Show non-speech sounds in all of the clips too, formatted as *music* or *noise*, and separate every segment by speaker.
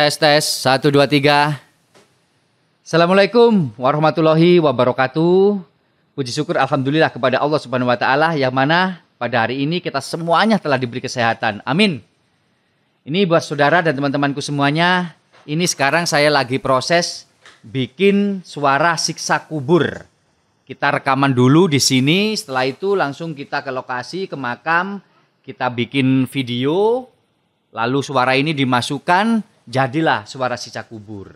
Speaker 1: Tes tes 1 2 3. Assalamualaikum warahmatullahi wabarakatuh. Puji syukur alhamdulillah kepada Allah Subhanahu wa taala yang mana pada hari ini kita semuanya telah diberi kesehatan. Amin. Ini buat saudara dan teman-temanku semuanya, ini sekarang saya lagi proses bikin suara siksa kubur. Kita rekaman dulu di sini, setelah itu langsung kita ke lokasi, ke makam, kita bikin video, lalu suara ini dimasukkan jadilah suara sisa kubur.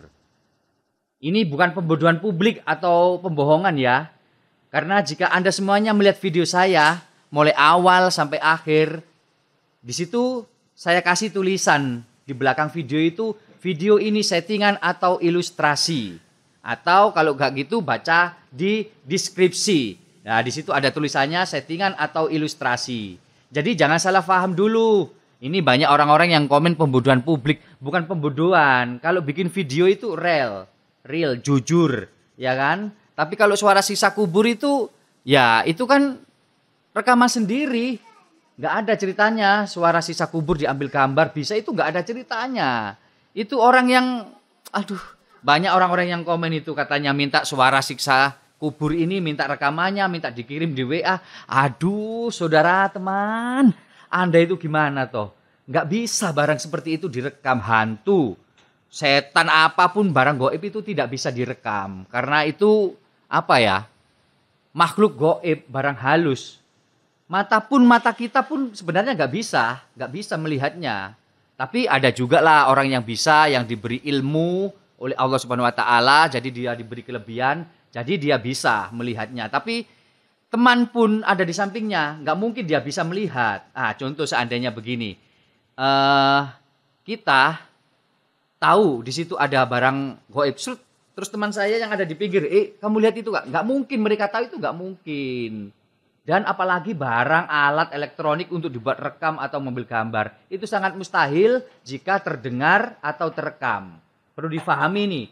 Speaker 1: Ini bukan pembodohan publik atau pembohongan ya. Karena jika Anda semuanya melihat video saya mulai awal sampai akhir, di situ saya kasih tulisan di belakang video itu, video ini settingan atau ilustrasi. Atau kalau nggak gitu baca di deskripsi. Nah, di situ ada tulisannya settingan atau ilustrasi. Jadi jangan salah paham dulu ini banyak orang-orang yang komen pembodohan publik, bukan pembodohan. Kalau bikin video itu real, real, jujur, ya kan? Tapi kalau suara sisa kubur itu ya itu kan rekaman sendiri. Nggak ada ceritanya, suara sisa kubur diambil gambar bisa itu nggak ada ceritanya. Itu orang yang aduh, banyak orang-orang yang komen itu katanya minta suara siksa kubur ini minta rekamannya, minta dikirim di WA. Aduh, saudara, teman, anda itu gimana toh? Nggak bisa barang seperti itu direkam hantu. Setan apapun barang goib itu tidak bisa direkam. Karena itu apa ya? Makhluk goib, barang halus. Mata pun mata kita pun sebenarnya nggak bisa, nggak bisa melihatnya. Tapi ada juga lah orang yang bisa, yang diberi ilmu oleh Allah Subhanahu Wa Taala, jadi dia diberi kelebihan, jadi dia bisa melihatnya. Tapi teman pun ada di sampingnya, nggak mungkin dia bisa melihat. Ah, contoh seandainya begini, uh, kita tahu di situ ada barang goib, terus teman saya yang ada di pinggir, eh kamu lihat itu nggak? Nggak mungkin mereka tahu itu nggak mungkin. Dan apalagi barang alat elektronik untuk dibuat rekam atau mobil gambar itu sangat mustahil jika terdengar atau terekam. Perlu difahami nih,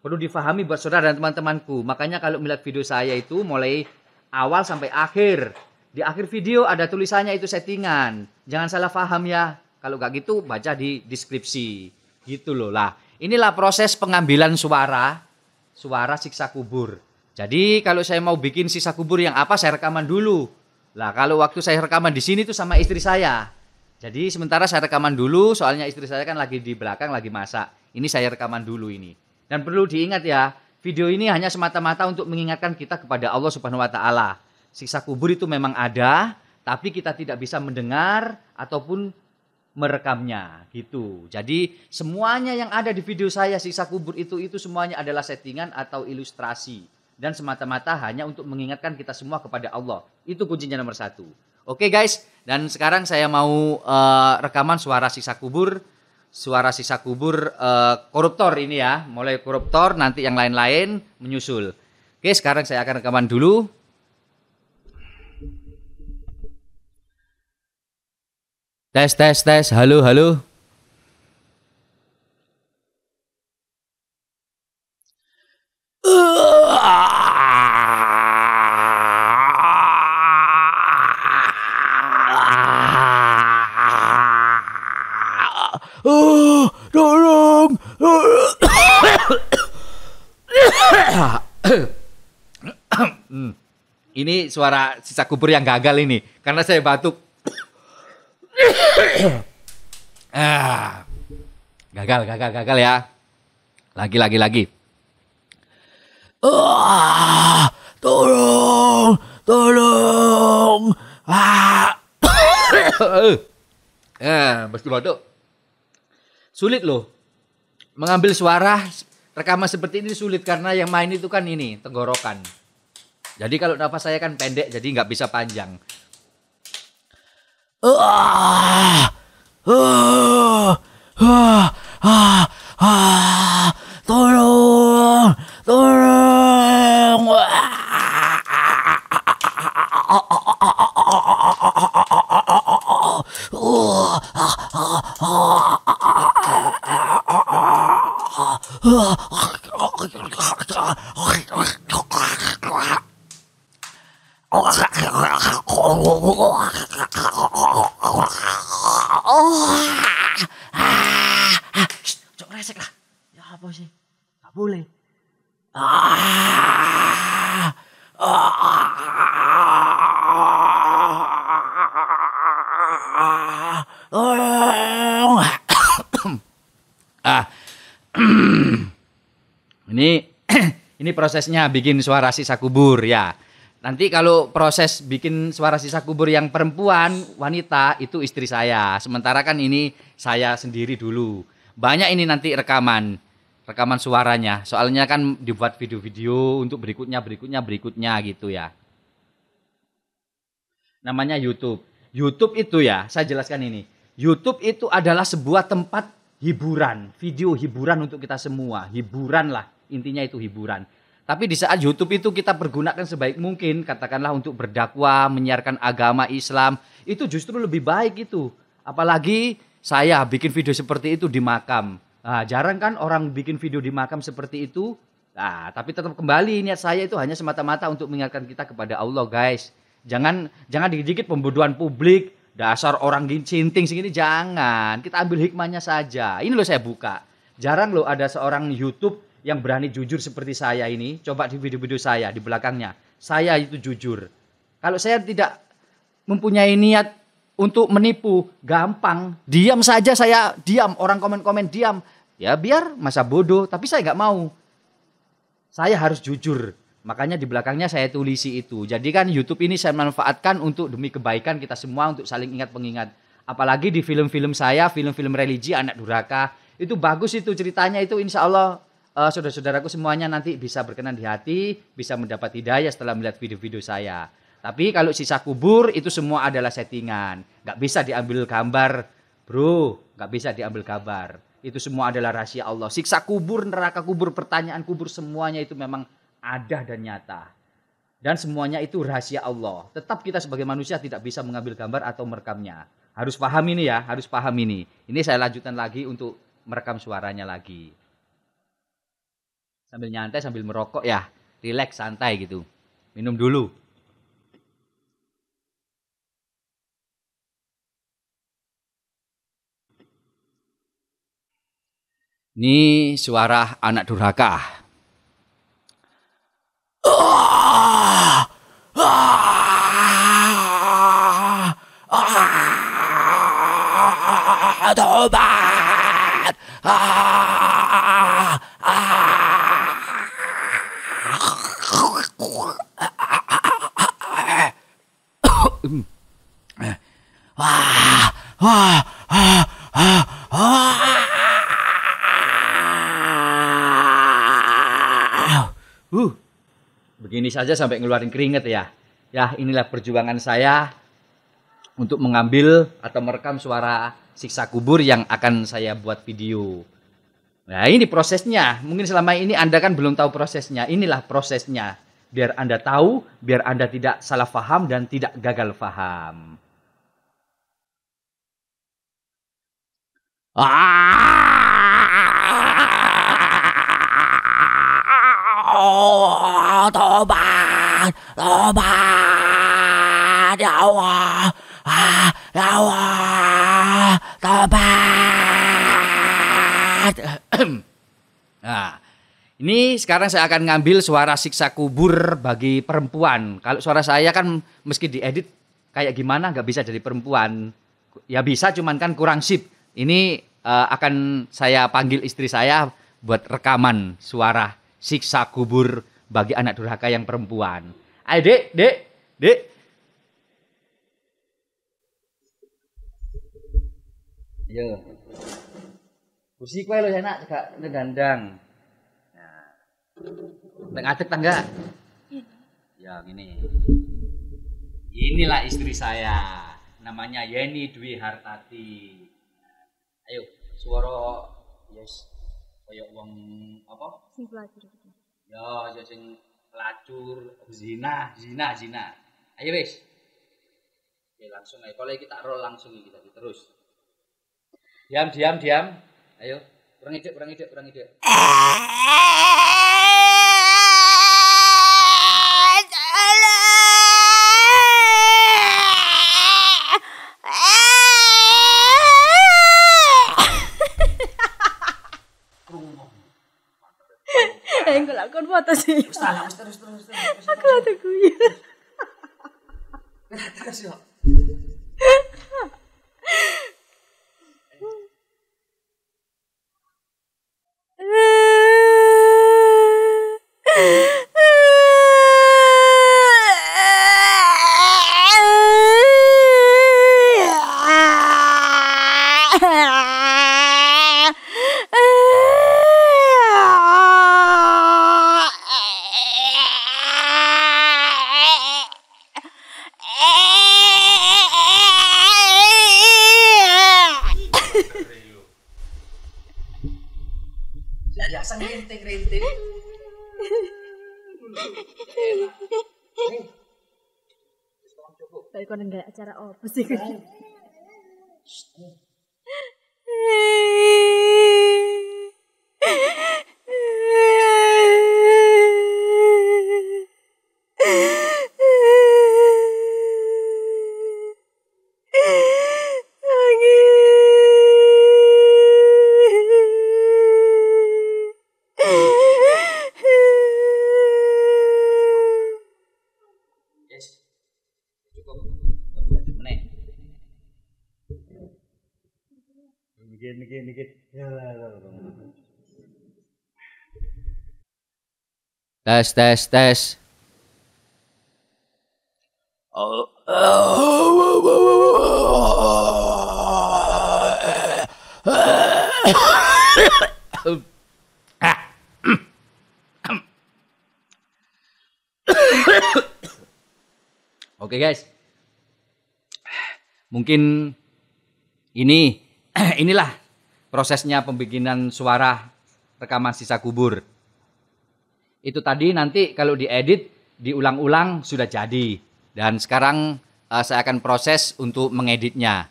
Speaker 1: perlu difahami buat saudara dan teman-temanku. Makanya kalau melihat video saya itu mulai awal sampai akhir. Di akhir video ada tulisannya itu settingan. Jangan salah paham ya. Kalau gak gitu baca di deskripsi. Gitu loh lah. Inilah proses pengambilan suara, suara siksa kubur. Jadi kalau saya mau bikin siksa kubur yang apa saya rekaman dulu. Lah kalau waktu saya rekaman di sini tuh sama istri saya. Jadi sementara saya rekaman dulu soalnya istri saya kan lagi di belakang lagi masak. Ini saya rekaman dulu ini. Dan perlu diingat ya, Video ini hanya semata-mata untuk mengingatkan kita kepada Allah Subhanahu wa taala. Siksa kubur itu memang ada, tapi kita tidak bisa mendengar ataupun merekamnya gitu. Jadi semuanya yang ada di video saya sisa kubur itu itu semuanya adalah settingan atau ilustrasi dan semata-mata hanya untuk mengingatkan kita semua kepada Allah. Itu kuncinya nomor satu. Oke guys, dan sekarang saya mau uh, rekaman suara sisa kubur suara sisa kubur uh, koruptor ini ya, mulai koruptor nanti yang lain-lain menyusul. Oke, sekarang saya akan rekaman dulu. Tes tes tes, halo halo. Ini suara sisa kubur yang gagal ini karena saya batuk. *coughs* ah. Gagal, gagal, gagal ya. Lagi, lagi, lagi. Ah, tolong, tolong. Ah. ah, mesti batuk. Sulit loh mengambil suara rekaman seperti ini sulit karena yang main itu kan ini tenggorokan. Jadi kalau nafas saya kan pendek jadi nggak bisa panjang. tolong, tolong. Oh, Cok resek lah. Ya apa sih? Gak boleh. ini *coughs* ini prosesnya bikin suara sisa kubur ya. Nanti kalau proses bikin suara sisa kubur yang perempuan, wanita itu istri saya. Sementara kan ini saya sendiri dulu. Banyak ini nanti rekaman, rekaman suaranya. Soalnya kan dibuat video-video untuk berikutnya, berikutnya, berikutnya gitu ya. Namanya YouTube. YouTube itu ya, saya jelaskan ini. YouTube itu adalah sebuah tempat hiburan, video hiburan untuk kita semua. Hiburan lah, intinya itu hiburan. Tapi di saat YouTube itu kita pergunakan sebaik mungkin, katakanlah untuk berdakwah, menyiarkan agama Islam, itu justru lebih baik itu. Apalagi saya bikin video seperti itu di makam. Nah, jarang kan orang bikin video di makam seperti itu. Nah, tapi tetap kembali niat saya itu hanya semata-mata untuk mengingatkan kita kepada Allah, guys. Jangan jangan dikit-dikit pembodohan publik, dasar orang cinting segini jangan. Kita ambil hikmahnya saja. Ini loh saya buka. Jarang loh ada seorang YouTube yang berani jujur seperti saya ini, coba di video-video saya di belakangnya, saya itu jujur. Kalau saya tidak mempunyai niat untuk menipu, gampang. Diam saja saya diam, orang komen-komen diam. Ya biar masa bodoh, tapi saya nggak mau. Saya harus jujur. Makanya di belakangnya saya tulisi itu. Jadi kan YouTube ini saya manfaatkan untuk demi kebaikan kita semua untuk saling ingat pengingat. Apalagi di film-film saya, film-film religi, anak duraka. Itu bagus itu ceritanya itu insya Allah uh, saudara-saudaraku semuanya nanti bisa berkenan di hati, bisa mendapat hidayah setelah melihat video-video saya. Tapi kalau sisa kubur itu semua adalah settingan, nggak bisa diambil gambar, bro, nggak bisa diambil gambar. Itu semua adalah rahasia Allah. Siksa kubur, neraka kubur, pertanyaan kubur semuanya itu memang ada dan nyata. Dan semuanya itu rahasia Allah. Tetap kita sebagai manusia tidak bisa mengambil gambar atau merekamnya. Harus paham ini ya, harus paham ini. Ini saya lanjutkan lagi untuk merekam suaranya lagi sambil nyantai sambil merokok ya relax santai gitu minum dulu Ini suara anak durhaka. Ah, ah, ah, ah, Wah, wah, wah, wah, wah. Uh, begini saja sampai ngeluarin keringet ya. Ya, inilah perjuangan saya untuk mengambil atau merekam suara siksa kubur yang akan saya buat video. Nah, ini prosesnya. Mungkin selama ini Anda kan belum tahu prosesnya. Inilah prosesnya biar Anda tahu, biar Anda tidak salah faham dan tidak gagal faham. Oh, tobat, tobat, ya Allah, ah! ya Allah, tobat. *clears throat* nah, ini sekarang saya akan ngambil suara siksa kubur bagi perempuan. Kalau suara saya kan meski diedit kayak gimana nggak bisa jadi perempuan. Ya bisa cuman kan kurang sip. Ini uh, akan saya panggil istri saya buat rekaman suara siksa kubur bagi anak durhaka yang perempuan. Ayo dek, dek, dek. Yo. Iya. Kursi kue lo enak gak ngegandang. Nah. Nek tangga. Iya. Ya gini. Inilah istri saya. Namanya Yeni Dwi Hartati ayo suara yes kayak uang apa sing pelacur gitu. ya ya sing pelacur zina zina zina ayo wes Oke, langsung ayo kalau kita roll langsung kita terus diam diam diam ayo kurang ide kurang ide kurang ide con vuotta siitä. Onko täällä? Onko täällä? Onko täällä? Onko täällä? Tapi creíste? Baik, kau nenggak acara apa sih? Tes, tes, tes. Oke guys, mungkin ini *clears throat* inilah prosesnya pembikinan suara rekaman sisa kubur itu tadi nanti kalau diedit diulang-ulang sudah jadi dan sekarang uh, saya akan proses untuk mengeditnya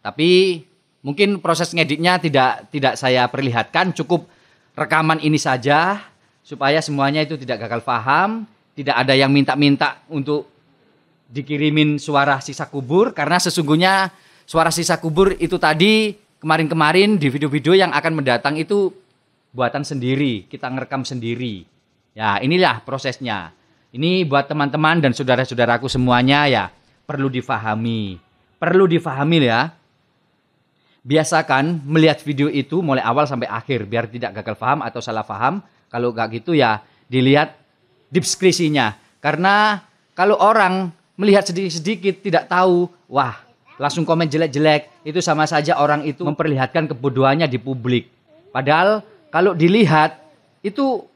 Speaker 1: tapi mungkin proses ngeditnya tidak tidak saya perlihatkan cukup rekaman ini saja supaya semuanya itu tidak gagal paham tidak ada yang minta-minta untuk dikirimin suara sisa kubur karena sesungguhnya suara sisa kubur itu tadi kemarin-kemarin di video-video yang akan mendatang itu buatan sendiri kita ngerekam sendiri Ya, inilah prosesnya. Ini buat teman-teman dan saudara-saudaraku semuanya ya, perlu difahami. Perlu difahami ya. Biasakan melihat video itu mulai awal sampai akhir biar tidak gagal paham atau salah paham. Kalau nggak gitu ya dilihat deskripsinya. Karena kalau orang melihat sedikit-sedikit tidak tahu, wah, langsung komen jelek-jelek, itu sama saja orang itu memperlihatkan kebodohannya di publik. Padahal kalau dilihat itu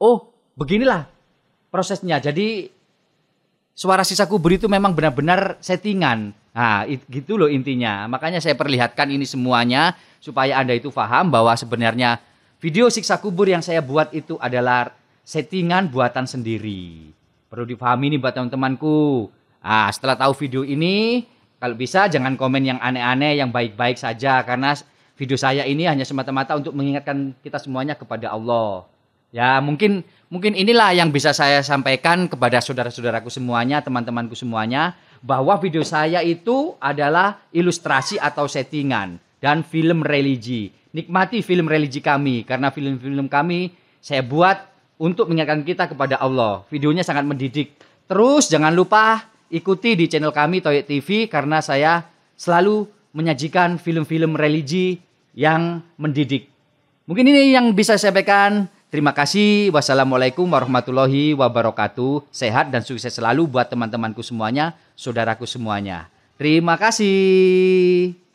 Speaker 1: oh beginilah prosesnya. Jadi suara sisa kubur itu memang benar-benar settingan. Nah, it, gitu loh intinya. Makanya saya perlihatkan ini semuanya supaya Anda itu paham bahwa sebenarnya video siksa kubur yang saya buat itu adalah settingan buatan sendiri. Perlu dipahami nih buat teman-temanku. Ah, setelah tahu video ini, kalau bisa jangan komen yang aneh-aneh, yang baik-baik saja karena video saya ini hanya semata-mata untuk mengingatkan kita semuanya kepada Allah. Ya mungkin mungkin inilah yang bisa saya sampaikan kepada saudara-saudaraku semuanya, teman-temanku semuanya, bahwa video saya itu adalah ilustrasi atau settingan dan film religi. Nikmati film religi kami karena film-film kami saya buat untuk mengingatkan kita kepada Allah. Videonya sangat mendidik. Terus jangan lupa ikuti di channel kami Toyek TV karena saya selalu menyajikan film-film religi yang mendidik. Mungkin ini yang bisa saya sampaikan Terima kasih. Wassalamualaikum warahmatullahi wabarakatuh. Sehat dan sukses selalu buat teman-temanku semuanya, saudaraku semuanya. Terima kasih.